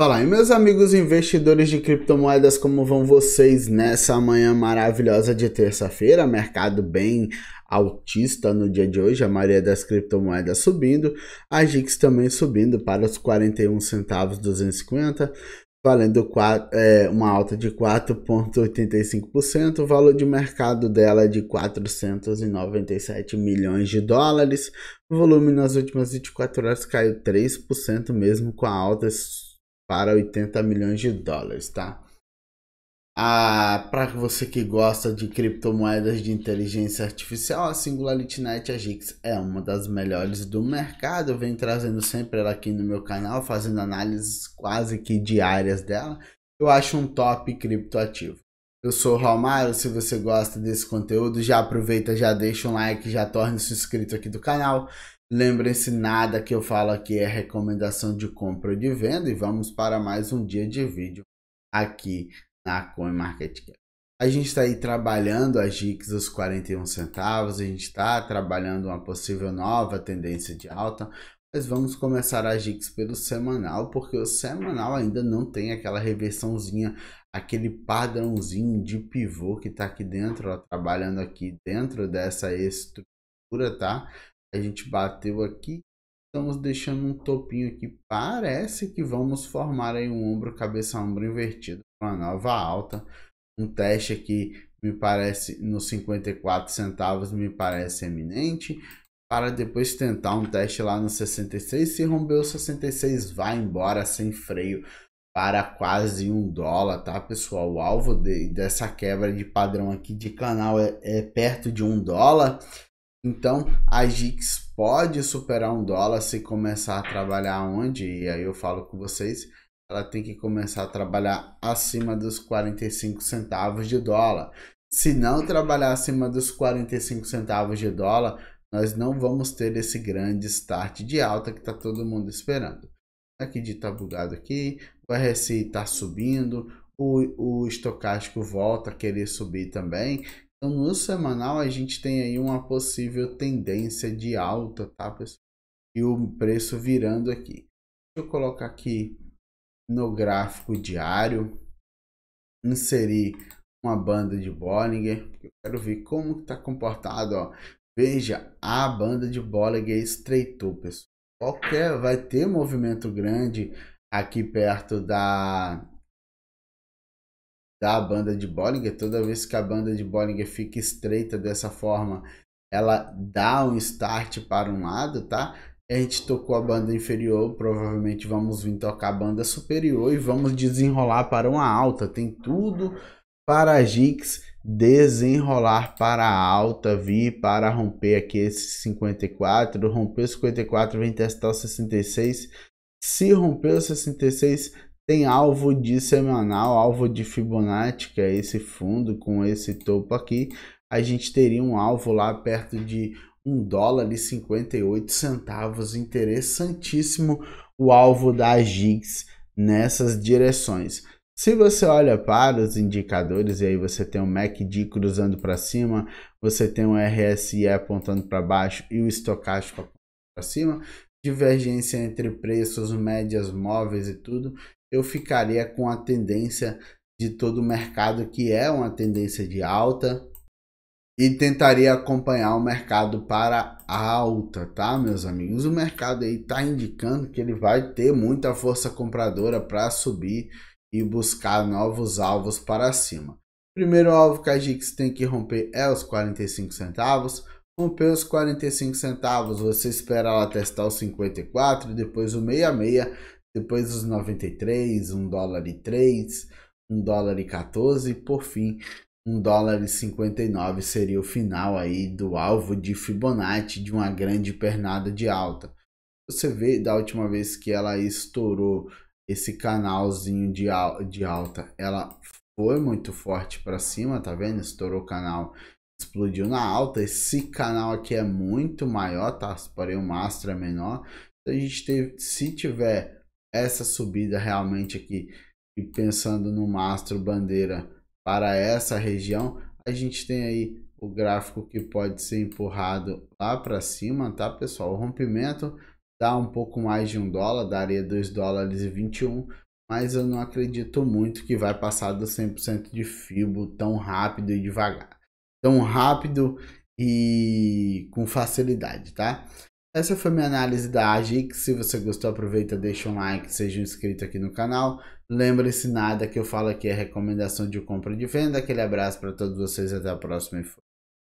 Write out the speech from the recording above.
Fala aí, meus amigos investidores de criptomoedas, como vão vocês nessa manhã maravilhosa de terça-feira? Mercado bem altista no dia de hoje, a maioria das criptomoedas subindo, a GIX também subindo para os 41 centavos 250, valendo 4, é, uma alta de 4,85%, o valor de mercado dela é de 497 milhões de dólares, o volume nas últimas 24 horas caiu 3% mesmo com a alta para 80 milhões de dólares, tá? Ah, para você que gosta de criptomoedas de inteligência artificial, a Singularity Net Agix é uma das melhores do mercado. Eu venho trazendo sempre ela aqui no meu canal, fazendo análises quase que diárias dela. Eu acho um top criptoativo. Eu sou o Romário, se você gosta desse conteúdo, já aproveita, já deixa um like, já torne se inscrito aqui do canal. Lembrem-se, nada que eu falo aqui é recomendação de compra ou de venda e vamos para mais um dia de vídeo aqui na CoinMarketCap. A gente está aí trabalhando as GICs dos 41 centavos, a gente está trabalhando uma possível nova tendência de alta, mas vamos começar as GICs pelo semanal, porque o semanal ainda não tem aquela reversãozinha, aquele padrãozinho de pivô que está aqui dentro, ó, trabalhando aqui dentro dessa estrutura, tá? A gente bateu aqui, estamos deixando um topinho aqui. Parece que vamos formar aí um ombro, cabeça, ombro invertido, uma nova alta. Um teste aqui me parece nos 54 centavos, me parece eminente. Para depois tentar um teste lá no 66, se romper o 66, vai embora sem freio para quase um dólar, tá pessoal? O alvo de, dessa quebra de padrão aqui de canal é, é perto de um dólar então, a GIX pode superar um dólar se começar a trabalhar onde? E aí eu falo com vocês, ela tem que começar a trabalhar acima dos 45 centavos de dólar. Se não trabalhar acima dos 45 centavos de dólar, nós não vamos ter esse grande start de alta que está todo mundo esperando. Aqui de tá bugado aqui, o RSI está subindo, o, o estocástico volta a querer subir também, então, no semanal, a gente tem aí uma possível tendência de alta, tá, pessoal? E o preço virando aqui. Deixa eu colocar aqui no gráfico diário, inserir uma banda de Bollinger, eu quero ver como está comportado, ó. Veja, a banda de Bollinger estreitou, pessoal. Qualquer, vai ter movimento grande aqui perto da da banda de Bollinger, toda vez que a banda de Bollinger fica estreita dessa forma, ela dá um start para um lado, tá? A gente tocou a banda inferior, provavelmente vamos vir tocar a banda superior e vamos desenrolar para uma alta. Tem tudo para a Gix desenrolar para a alta, vir para romper aqui esse 54, romper o 54, vem testar o 66. Se romper o 66, tem alvo de semanal, alvo de Fibonacci, que é esse fundo com esse topo aqui. A gente teria um alvo lá perto de 1 dólar e 58 centavos. Interessantíssimo o alvo da GIX nessas direções. Se você olha para os indicadores e aí você tem o MACD cruzando para cima, você tem o RSI apontando para baixo e o estocástico apontando para cima, divergência entre preços, médias móveis e tudo, eu ficaria com a tendência de todo o mercado, que é uma tendência de alta, e tentaria acompanhar o mercado para alta, tá, meus amigos? O mercado aí tá indicando que ele vai ter muita força compradora para subir e buscar novos alvos para cima. Primeiro alvo que a Gix tem que romper é os 45 centavos. Rompeu os 45 centavos, você espera ela testar os 54, depois o 66, depois os 93, 1 dólar e 3, 1 dólar e 14 e por fim 1 dólar e 59 seria o final aí do alvo de Fibonacci de uma grande pernada de alta. Você vê da última vez que ela estourou esse canalzinho de, al de alta, ela foi muito forte para cima, tá vendo? Estourou o canal, explodiu na alta. Esse canal aqui é muito maior, tá? Porém o mastro é menor. Então, a gente teve, se tiver essa subida realmente aqui e pensando no mastro bandeira para essa região, a gente tem aí o gráfico que pode ser empurrado lá para cima, tá pessoal? O rompimento dá um pouco mais de um dólar, daria 2 dólares e 21, mas eu não acredito muito que vai passar do 100% de FIBO tão rápido e devagar. Tão rápido e com facilidade, tá? Essa foi minha análise da Agix. Se você gostou, aproveita, deixa um like, seja inscrito aqui no canal. Lembre-se nada que eu falo aqui é recomendação de compra e de venda. Aquele abraço para todos vocês até a próxima